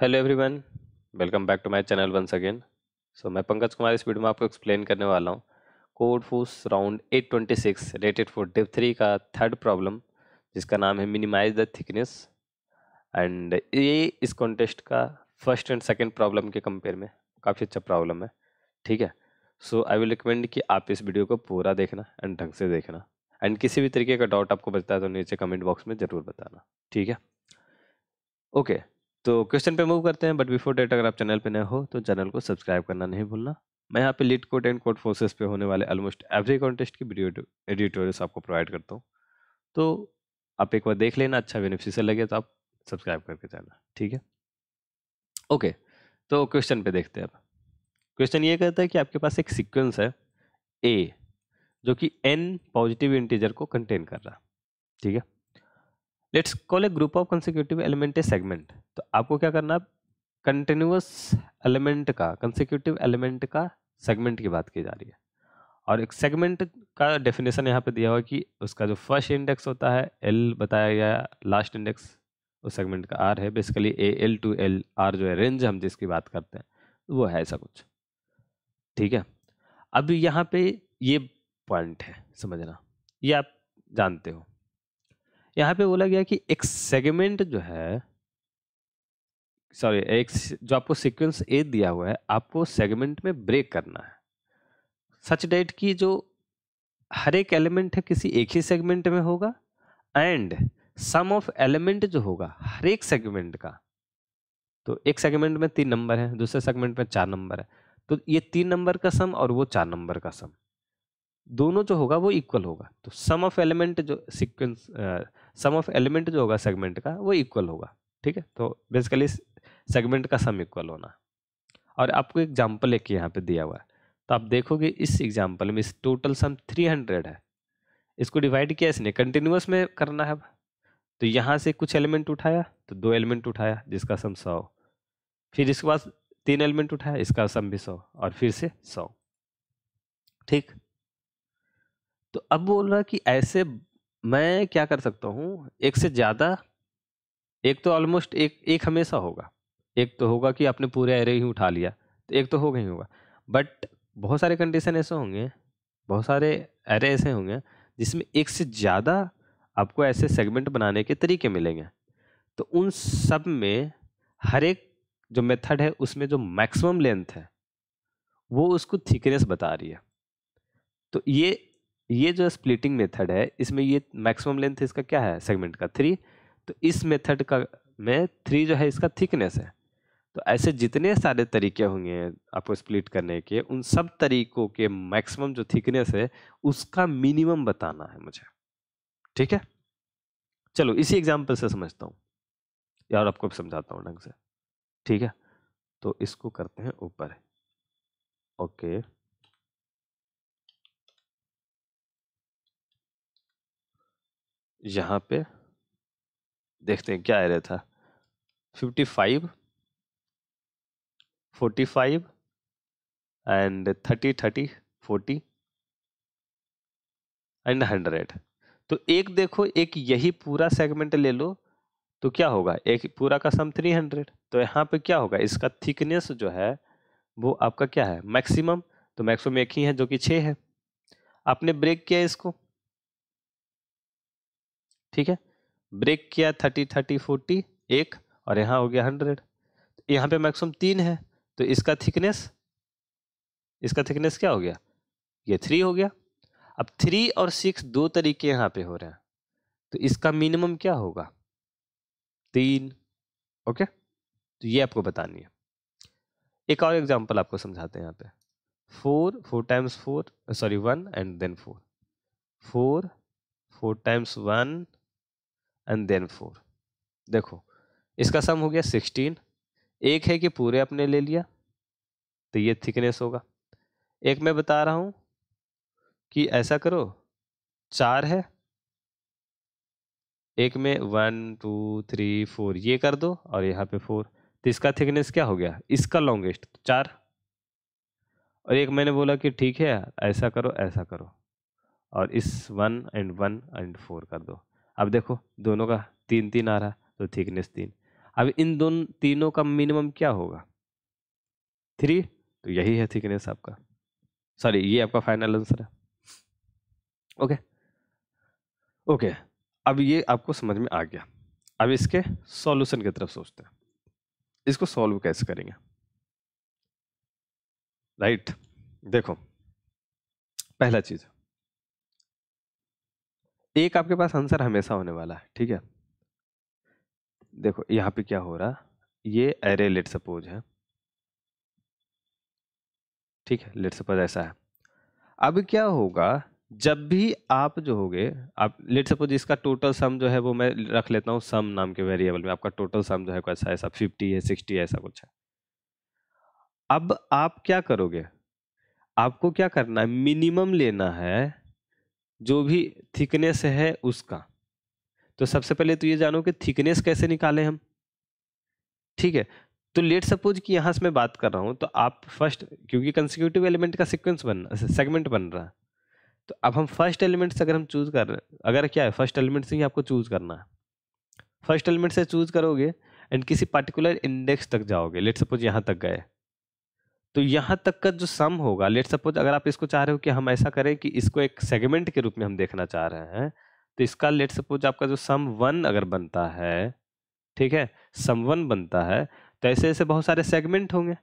Hello everyone welcome back to my channel once again so मैं पंकज कुमार इस video में आपको एक्सप्लेन करने वाला हूँ Codeforces round 826 rated for div three का थर्ड प्रॉब्लम जिसका नाम है मिनिमाइज द थिकनेस एंड ये इस कॉन्टेस्ट का फर्स्ट एंड सेकेंड प्रॉब्लम के कंपेयर में काफ़ी अच्छा प्रॉब्लम है ठीक है सो आई विल रिकमेंड कि आप इस वीडियो को पूरा देखना एंड ढंग से देखना एंड किसी भी तरीके का डाउट आपको बचता है तो नीचे कमेंट बॉक्स में ज़रूर बताना ठीक है ओके okay. तो क्वेश्चन पे मूव करते हैं बट बिफोर डेट अगर आप चैनल पे नए हो तो चैनल को सब्सक्राइब करना नहीं भूलना मैं यहाँ पे LeetCode and Codeforces पे होने वाले ऑलमोस्ट एवरी कॉन्टेस्ट की वीडियो एडिटोरियल्स आपको प्रोवाइड करता हूँ तो आप एक बार देख लेना अच्छा बेनिफिशियल लगे तो आप सब्सक्राइब करके जाना ठीक है ओके तो क्वेश्चन पे देखते हैं आप क्वेश्चन ये कहता है कि आपके पास एक सिक्वेंस है ए जो कि एन पॉजिटिव इंटीजर को कंटेन कर रहा ठीक है let's call a group of consecutive element a segment तो आपको क्या करना है कंटिन्यूस एलिमेंट का कंसिक्यूटिव एलिमेंट का सेगमेंट की बात की जा रही है और एक सेगमेंट का डेफिनेशन यहाँ पे दिया हुआ कि उसका जो फर्स्ट इंडेक्स होता है एल बताया गया लास्ट इंडेक्स उस सेगमेंट का आर है basically A L to L R जो है रेंज हम जिसकी बात करते हैं वो है ऐसा कुछ ठीक है अब यहाँ पे ये पॉइंट है समझना ये आप जानते हो यहाँ पे बोला गया कि एक सेगमेंट जो है सॉरी एक जो आपको सीक्वेंस ए दिया हुआ है आपको सेगमेंट में ब्रेक करना है सच डेट की जो हर एक एलिमेंट है किसी एक ही सेगमेंट में होगा एंड सम ऑफ एलिमेंट जो होगा हर एक सेगमेंट का तो एक सेगमेंट में तीन नंबर है दूसरे सेगमेंट में चार नंबर है तो ये तीन नंबर का सम और वो चार नंबर का सम दोनों जो होगा वो इक्वल होगा तो सम ऑफ एलिमेंट जो सीक्वेंस सम ऑफ एलिमेंट जो होगा सेगमेंट का वो इक्वल होगा ठीक है तो बेसिकली सेगमेंट का सम इक्वल होना और आपको एग्जाम्पल एक यहाँ पे दिया हुआ है तो आप देखोगे इस एग्जाम्पल में इस टोटल सम थ्री हंड्रेड है इसको डिवाइड किया इसने कंटिन्यूस में करना है तो यहाँ से कुछ एलिमेंट उठाया तो दो एलिमेंट उठाया जिसका सम सौ फिर इसके बाद तीन एलिमेंट उठाया इसका सम भी सौ और फिर से सौ ठीक तो अब बोल रहा कि ऐसे मैं क्या कर सकता हूँ एक से ज़्यादा एक तो ऑलमोस्ट एक एक हमेशा होगा एक तो होगा कि आपने पूरे एरे ही उठा लिया तो एक तो होगा ही होगा बट बहुत सारे कंडीशन ऐसे होंगे बहुत सारे एरे ऐसे होंगे जिसमें एक से ज़्यादा आपको ऐसे सेगमेंट बनाने के तरीके मिलेंगे तो उन सब में हर एक जो मेथड है उसमें जो मैक्सिमम लेंथ है वो उसको थिकनेस बता रही है तो ये ये जो स्प्लिटिंग मेथड है इसमें ये मैक्सिमम लेंथ इसका क्या है सेगमेंट का थ्री तो इस मेथड का में थ्री जो है इसका थिकनेस है तो ऐसे जितने सारे तरीके होंगे आपको स्प्लिट करने के उन सब तरीकों के मैक्सिमम जो थिकनेस है उसका मिनिमम बताना है मुझे ठीक है चलो इसी एग्जाम्पल से समझता हूँ यार आपको समझाता हूँ ढंग से ठीक है तो इसको करते हैं ऊपर ओके यहाँ पे देखते हैं क्या रहा था fifty five forty five and thirty thirty forty and hundred तो एक देखो एक यही पूरा सेगमेंट ले लो तो क्या होगा एक पूरा का सम थ्री हंड्रेड तो यहाँ पे क्या होगा इसका थिकनेस जो है वो आपका क्या है मैक्सिमम तो मैक्सिमम एक ही है जो कि छः है आपने ब्रेक किया इसको ठीक है ब्रेक किया थर्टी थर्टी फोर्टी एक और यहाँ हो गया हंड्रेड तो यहाँ पे मैक्सिमम तीन है तो इसका थिकनेस इसका थिकनेस क्या हो गया ये थ्री हो गया अब थ्री और सिक्स दो तरीके यहाँ पे हो रहे हैं तो इसका मिनिमम क्या होगा तीन ओके तो ये आपको बतानी है एक और एग्जांपल आपको समझाते हैं यहाँ पे four four times four sorry one and then four four four times one and then four देखो इसका सम हो गया सिक्सटीन एक है कि पूरे अपने ले लिया तो ये थिकनेस होगा एक मैं बता रहा हूँ कि ऐसा करो चार है एक में वन टू थ्री फोर ये कर दो और यहाँ पे फोर तो इसका थिकनेस क्या हो गया इसका लॉन्गेस्ट चार और एक मैंने बोला कि ठीक है ऐसा करो ऐसा करो और इस one and one and four कर दो अब देखो दोनों का तीन तीन आ रहा तो थिकनेस तीन अब इन दोनों तीनों का मिनिमम क्या होगा थ्री तो यही है थिकनेस आपका सॉरी ये आपका फाइनल आंसर है ओके ओके अब ये आपको समझ में आ गया अब इसके सॉल्यूशन की तरफ सोचते हैं इसको सॉल्व कैसे करेंगे राइट देखो पहला चीज़ एक आपके पास आंसर हमेशा होने वाला है ठीक है देखो यहाँ पे क्या हो रहा ये एरे लेट सपोज है ठीक है लेट सपोज ऐसा है अब क्या होगा जब भी आप जो होगे आप लेट सपोज इसका टोटल सम जो है वो मैं रख लेता हूँ सम नाम के वेरिएबल में आपका टोटल सम जो है ऐसा ऐसा फिफ्टी है सिक्सटी है ऐसा कुछ है अब आप क्या करोगे आपको क्या करना है मिनिमम लेना है जो भी थिकनेस है उसका तो सबसे पहले तो ये जानो कि थिकनेस कैसे निकालें हम ठीक है तो लेट सपोज कि यहाँ से मैं बात कर रहा हूँ तो आप फर्स्ट क्योंकि कंसिक्यूटिव एलिमेंट का सिक्वेंस बन सेगमेंट बन रहा है तो अब हम फर्स्ट एलिमेंट से अगर हम चूज़ कर रहे हैं अगर क्या है फर्स्ट एलिमेंट से ही आपको चूज़ करना है फर्स्ट एलिमेंट से चूज़ करोगे एंड किसी पर्टिकुलर इंडेक्स तक जाओगे लेट सपोज यहाँ तक गए तो यहाँ तक का जो सम होगा लेट सपोज अगर आप इसको चाह रहे हो कि हम ऐसा करें कि इसको एक सेगमेंट के रूप में हम देखना चाह रहे हैं तो इसका लेट सपोज आपका जो सम वन अगर बनता है ठीक है सम वन बनता है तो ऐसे ऐसे बहुत सारे सेगमेंट होंगे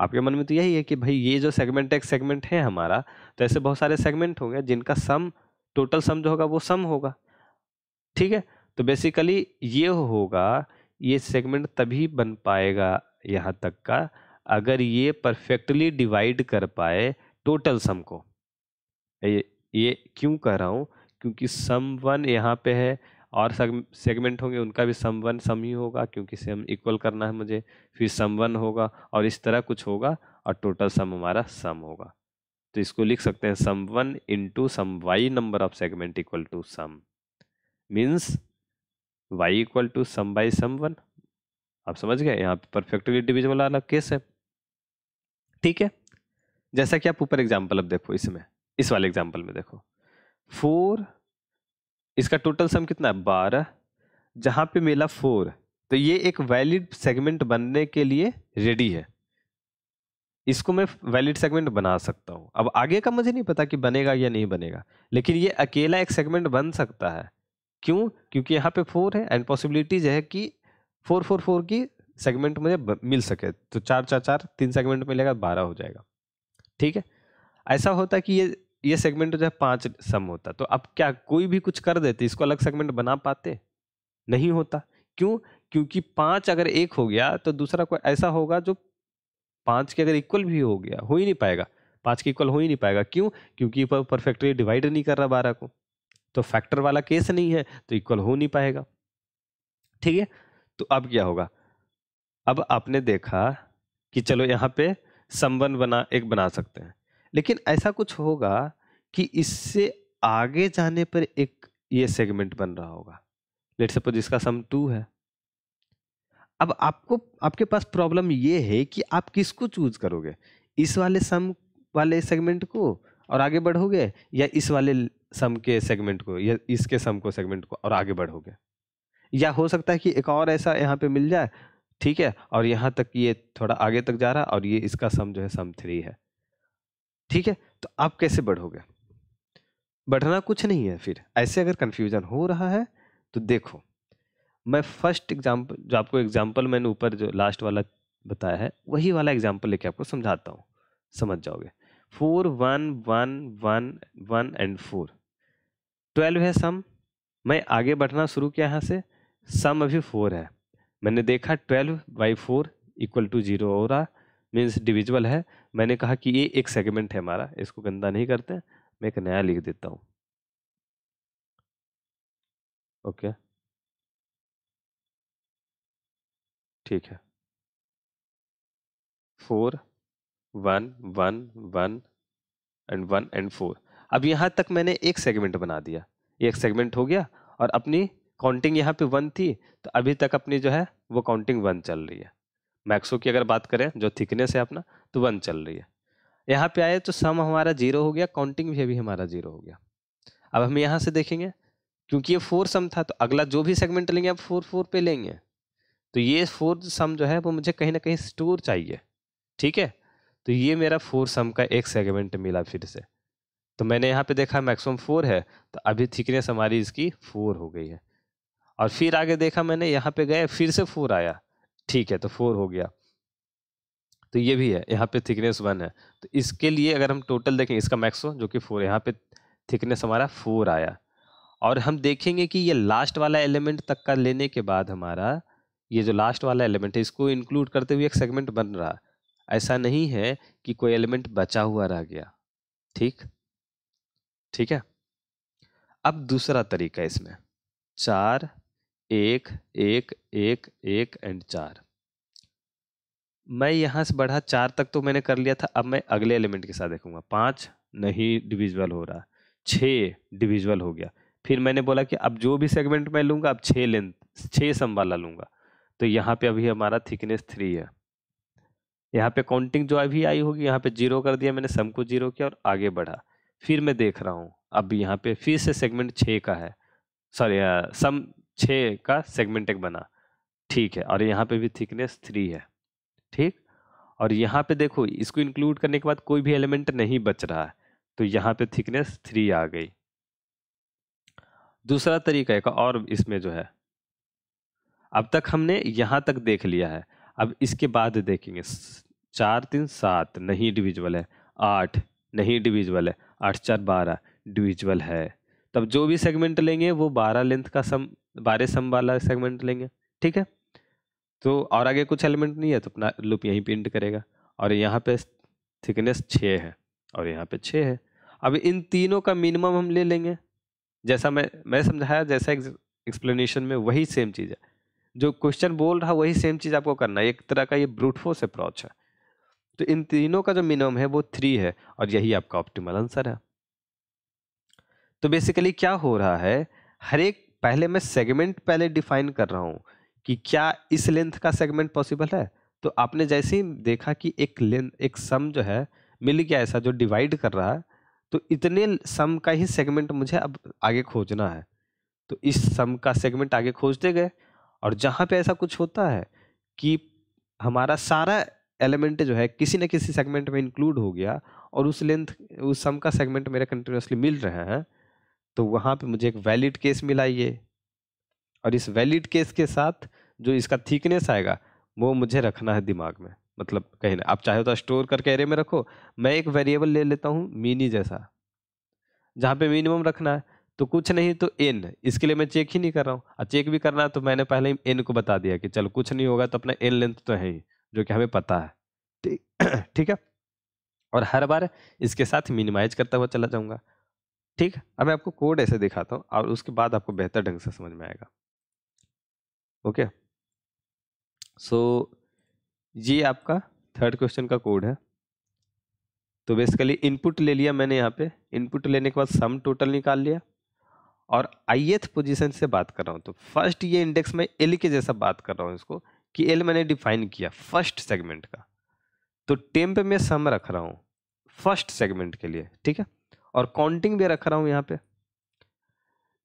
आपके मन में तो यही है कि भाई ये जो सेगमेंट एक सेगमेंट है हमारा तो ऐसे बहुत सारे सेगमेंट होंगे जिनका सम टोटल सम जो होगा वो सम होगा ठीक है तो बेसिकली ये होगा ये सेगमेंट तभी बन पाएगा यहाँ तक का अगर ये परफेक्टली डिवाइड कर पाए टोटल सम को ये, ये क्यों कह रहा हूँ क्योंकि सम वन यहाँ पे है और सेगमेंट होंगे उनका भी सम वन सम ही होगा क्योंकि सेम इक्वल करना है मुझे फिर सम वन होगा और इस तरह कुछ होगा और टोटल सम हमारा सम होगा तो इसको लिख सकते हैं sum one into sum Y number of segment equal to sum means Y equal to sum by sum one आप समझ गए यहाँ परफेक्टली डिविजिबल वाला केस है ठीक है जैसा कि आप ऊपर एग्जाम्पल अब देखो इसमें इस वाले एग्जाम्पल में देखो फोर इसका टोटल सम कितना है बारह जहां पे मिला फोर तो ये एक वैलिड सेगमेंट बनने के लिए रेडी है इसको मैं वैलिड सेगमेंट बना सकता हूं अब आगे का मुझे नहीं पता कि बनेगा या नहीं बनेगा लेकिन ये अकेला एक सेगमेंट बन सकता है क्यों क्योंकि यहाँ पे फोर है एंड पॉसिबिलिटीज है कि फोर फोर फोर की सेगमेंट मुझे मिल सके तो चार चार चार तीन सेगमेंट मिलेगा बारह हो जाएगा ठीक है ऐसा होता कि ये ये सेगमेंट जो है पांच सम होता तो अब क्या कोई भी कुछ कर देते इसको अलग सेगमेंट बना पाते नहीं होता क्यों क्योंकि पांच अगर एक हो गया तो दूसरा कोई ऐसा होगा जो पांच के अगर इक्वल भी हो गया हो ही नहीं पाएगा पांच के इक्वल हो ही नहीं पाएगा क्यों क्योंकि परफेक्टली डिवाइड नहीं कर रहा बारह को तो फैक्टर वाला केस नहीं है तो इक्वल हो नहीं पाएगा ठीक है तो अब क्या होगा अब आपने देखा कि चलो यहाँ पे संबंध बना एक बना सकते हैं लेकिन ऐसा कुछ होगा कि इससे आगे जाने पर एक ये सेगमेंट बन रहा होगा लेट सपोज इसका सम टू है अब आपको आपके पास प्रॉब्लम ये है कि आप किसको चूज करोगे इस वाले सम वाले सेगमेंट को और आगे बढ़ोगे या इस वाले सम के सेगमेंट को या इसके सम को सेगमेंट को और आगे बढ़ोगे या हो सकता है कि एक और ऐसा यहाँ पे मिल जाए ठीक है और यहाँ तक ये थोड़ा आगे तक जा रहा है और ये इसका सम जो है सम थ्री है ठीक है तो आप कैसे बढ़ोगे बढ़ना कुछ नहीं है फिर ऐसे अगर कन्फ्यूजन हो रहा है तो देखो मैं फर्स्ट एग्जाम्पल जो आपको एग्जाम्पल मैंने ऊपर जो लास्ट वाला बताया है वही वाला एग्जाम्पल लेके आपको समझाता हूँ समझ जाओगे four one one one one and four twelve है सम मैं आगे बढ़ना शुरू किया यहाँ से सम अभी फोर है मैंने देखा twelve by four equal to zero हो रहा मीन्स डिविजल है मैंने कहा कि ये एक सेगमेंट है हमारा इसको गंदा नहीं करते मैं एक नया लिख देता हूँ ओके ठीक है four one one one and one and four अब यहाँ तक मैंने एक सेगमेंट बना दिया एक सेगमेंट हो गया और अपनी काउंटिंग यहाँ पे वन थी तो अभी तक अपनी जो है वो काउंटिंग वन चल रही है मैक्सो की अगर बात करें जो थिकनेस है अपना तो वन चल रही है यहाँ पे आए तो सम हमारा जीरो हो गया काउंटिंग भी अभी हमारा जीरो हो गया अब हम यहाँ से देखेंगे क्योंकि ये फोर सम था तो अगला जो भी सेगमेंट लेंगे आप फोर फोर पे लेंगे तो ये फोर सम जो है वो मुझे कहीं ना कहीं स्टोर चाहिए ठीक है तो ये मेरा फोर सम का एक सेगमेंट मिला फिर से तो मैंने यहाँ पे देखा मैक्सिमम फोर है तो अभी थिकनेस हमारी इसकी फोर हो गई है और फिर आगे देखा मैंने यहाँ पे गए फिर से फोर आया ठीक है तो फोर हो गया तो ये भी है यहाँ पे थिकनेस वन है तो इसके लिए अगर हम टोटल देखें इसका मैक्सो जो कि फोर यहाँ पे थिकनेस हमारा फोर आया और हम देखेंगे कि ये लास्ट वाला एलिमेंट तक का लेने के बाद हमारा ये जो लास्ट वाला एलिमेंट है इसको इंक्लूड करते हुए एक सेगमेंट बन रहा ऐसा नहीं है कि कोई एलिमेंट बचा हुआ रह गया ठीक ठीक है अब दूसरा तरीका इसमें चार एक एक एक एक एंड चार मैं यहाँ से बढ़ा चार तक तो मैंने कर लिया था अब मैं अगले एलिमेंट के साथ देखूंगा पाँच नहीं डिविजल हो रहा छः डिविजल हो गया फिर मैंने बोला कि अब जो भी सेगमेंट मैं लूँगा अब छः लेंथ छः संभाला लूँगा तो यहाँ पे अभी हमारा थिकनेस थ्री है यहाँ पे काउंटिंग जो अभी आई होगी यहाँ पे जीरो कर दिया मैंने सम को जीरो किया और आगे बढ़ा फिर मैं देख रहा हूँ अब यहाँ पे फिर से सेगमेंट छः का है सॉरी सम छः का सेगमेंट एक बना ठीक है और यहाँ पे भी थिकनेस थ्री है ठीक और यहाँ पे देखो इसको इंक्लूड करने के बाद कोई भी एलिमेंट नहीं बच रहा है तो यहाँ पे थिकनेस थ्री आ गई दूसरा तरीका एक और इसमें जो है अब तक हमने यहाँ तक देख लिया है अब इसके बाद देखेंगे चार तीन सात नहीं डिविजल है आठ नहीं डिविजल है आठ चार बारह डिविजल है तब जो भी सेगमेंट लेंगे वो बारह लेंथ का सम बारिश सम वाला सेगमेंट लेंगे ठीक है तो और आगे कुछ एलिमेंट नहीं है तो अपना लूप यहीं प्रिंट करेगा और यहाँ पे थिकनेस छः है और यहाँ पे छः है अब इन तीनों का मिनिमम हम ले लेंगे जैसा मैं मैं समझाया जैसा एक्सप्लेनेशन में वही सेम चीज़ है जो क्वेश्चन बोल रहा वही सेम चीज़ आपको करना है एक तरह का ये ब्रूट अप्रोच है तो इन तीनों का जो मिनिमम है वो थ्री है और यही आपका ऑप्टिमल आंसर है तो बेसिकली क्या हो रहा है हर एक पहले मैं सेगमेंट पहले डिफाइन कर रहा हूँ कि क्या इस लेंथ का सेगमेंट पॉसिबल है तो आपने जैसे ही देखा कि एक लेंथ एक सम जो है मिल गया ऐसा जो डिवाइड कर रहा है तो इतने सम का ही सेगमेंट मुझे अब आगे खोजना है तो इस सम का सेगमेंट आगे खोजते गए और जहाँ पे ऐसा कुछ होता है कि हमारा सारा एलिमेंट जो है किसी न किसी सेगमेंट में इंक्लूड हो गया और उस लेंथ उस सम का सेगमेंट मेरा कंटिन्यूसली मिल रहे हैं तो वहाँ पे मुझे एक वैलिड केस मिला ये और इस वैलिड केस के साथ जो इसका थिकनेस आएगा वो मुझे रखना है दिमाग में मतलब कहीं ना आप चाहे तो स्टोर करके एरे में रखो मैं एक वेरिएबल ले लेता हूँ मिनी जैसा जहाँ पे मिनिमम रखना है तो कुछ नहीं तो एन इसके लिए मैं चेक ही नहीं कर रहा हूँ और चेक भी करना है तो मैंने पहले ही एन को बता दिया कि चलो कुछ नहीं होगा तो अपना एन लेंथ तो है ही जो कि हमें पता है ठीक ठीक है और हर बार इसके साथ मिनिमाइज करता हुआ चला जाऊँगा ठीक है अब मैं आपको कोड ऐसे दिखाता हूँ और उसके बाद आपको बेहतर ढंग से समझ में आएगा ओके सो ये आपका थर्ड क्वेश्चन का कोड है तो बेसिकली इनपुट ले लिया मैंने यहाँ पे इनपुट लेने के बाद सम टोटल निकाल लिया और आईएथ पोजीशन से बात कर रहा हूँ तो फर्स्ट ये इंडेक्स में एल के जैसा बात कर रहा हूँ इसको कि एल मैंने डिफाइन किया फर्स्ट सेगमेंट का तो टेम्प में सम रख रहा हूँ फर्स्ट सेगमेंट के लिए ठीक है और काउंटिंग भी रख रहा हूँ यहाँ पे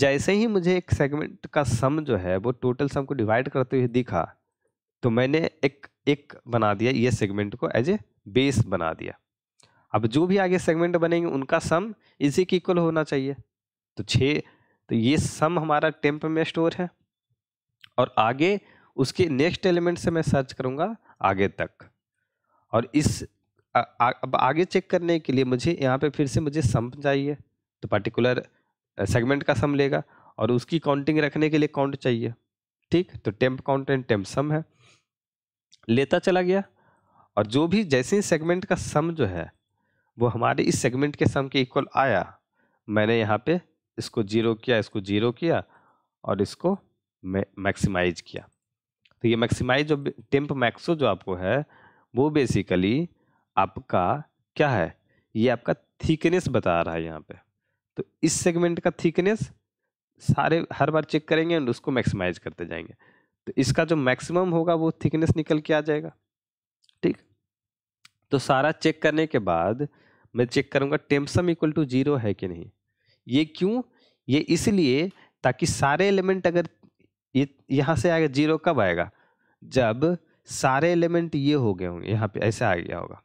जैसे ही मुझे एक सेगमेंट का सम जो है वो टोटल सम को डिवाइड करते हुए दिखा तो मैंने एक एक बना दिया ये सेगमेंट को एज ए बेस बना दिया अब जो भी आगे सेगमेंट बनेंगे उनका सम इसी के इक्वल होना चाहिए तो छः तो ये सम हमारा टेम्प में स्टोर है और आगे उसके नेक्स्ट एलिमेंट से मैं सर्च करूँगा आगे तक और इस अब आगे चेक करने के लिए मुझे यहाँ पे फिर से मुझे सम चाहिए तो पर्टिकुलर सेगमेंट का सम लेगा और उसकी काउंटिंग रखने के लिए काउंट चाहिए ठीक तो temp count and temp sum है लेता चला गया और जो भी जैसे ही सेगमेंट का सम जो है वो हमारे इस सेगमेंट के सम के इक्वल आया मैंने यहाँ पे इसको जीरो किया इसको जीरो किया और इसको मैक्सिमाइज किया तो ये मैक्सिमाइज जो टेम्प मैक्सो जो आपको है वो बेसिकली आपका क्या है ये आपका थिकनेस बता रहा है यहाँ पे तो इस सेगमेंट का थिकनेस सारे हर बार चेक करेंगे एंड उसको मैक्सिमाइज करते जाएंगे तो इसका जो मैक्सिमम होगा वो थिकनेस निकल के आ जाएगा ठीक तो सारा चेक करने के बाद मैं चेक करूँगा टेम्सम इक्वल टू जीरो है कि नहीं ये क्यों ये इसलिए ताकि सारे एलिमेंट अगर ये यहाँ से आएगा जीरो कब आएगा जब सारे एलिमेंट ये हो गए होंगे यहाँ पे ऐसे आ गया होगा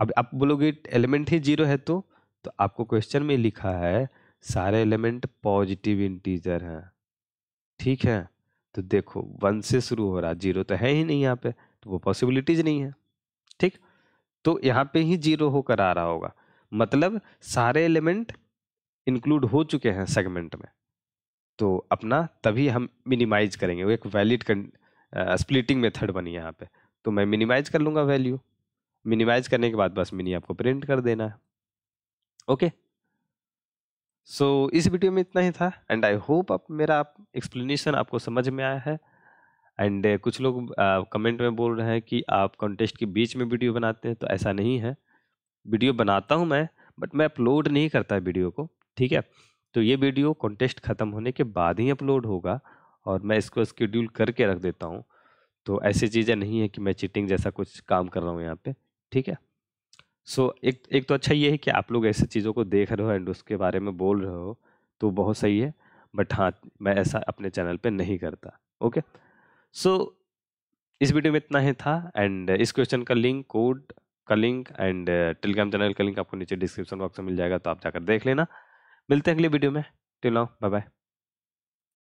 अब आप बोलोगे एलिमेंट ही जीरो है तो तो आपको क्वेश्चन में लिखा है सारे एलिमेंट पॉजिटिव इंटीजर हैं ठीक है तो देखो वन से शुरू हो रहा जीरो तो है ही नहीं यहाँ पे तो वो पॉसिबिलिटीज नहीं है ठीक तो यहाँ पे ही जीरो होकर आ रहा होगा मतलब सारे एलिमेंट इंक्लूड हो चुके हैं सेगमेंट में तो अपना तभी हम मिनिमाइज करेंगे वो एक वैलिड स्प्लिटिंग मेथड बनी यहाँ पे तो मैं मिनिमाइज कर लूँगा वैल्यू मिनिमाइज करने के बाद बस मिनी आपको प्रिंट कर देना है ओके सो so, इस वीडियो में इतना ही था एंड आई होप आप मेरा आप एक्सप्लेनेशन आपको समझ में आया है एंड uh, कुछ लोग कमेंट uh, में बोल रहे हैं कि आप कॉन्टेस्ट के बीच में वीडियो बनाते हैं तो ऐसा नहीं है वीडियो बनाता हूँ मैं बट मैं अपलोड नहीं करता वीडियो को ठीक है तो ये वीडियो कॉन्टेस्ट ख़त्म होने के बाद ही अपलोड होगा और मैं इसको स्केड्यूल करके रख देता हूँ तो ऐसी चीज़ें नहीं है कि मैं चिटिंग जैसा कुछ काम कर रहा हूँ यहाँ पर ठीक है सो so, एक एक तो अच्छा ये है कि आप लोग ऐसे चीज़ों को देख रहे हो एंड उसके बारे में बोल रहे हो तो बहुत सही है बट हाँ मैं ऐसा अपने चैनल पे नहीं करता ओके सो so, इस वीडियो में इतना ही था एंड इस क्वेश्चन का लिंक कोड का लिंक एंड टेलीग्राम चैनल का लिंक आपको नीचे डिस्क्रिप्शन बॉक्स में मिल जाएगा तो आप जाकर देख लेना मिलते हैं अगले वीडियो में टिल नाउ बाय बाय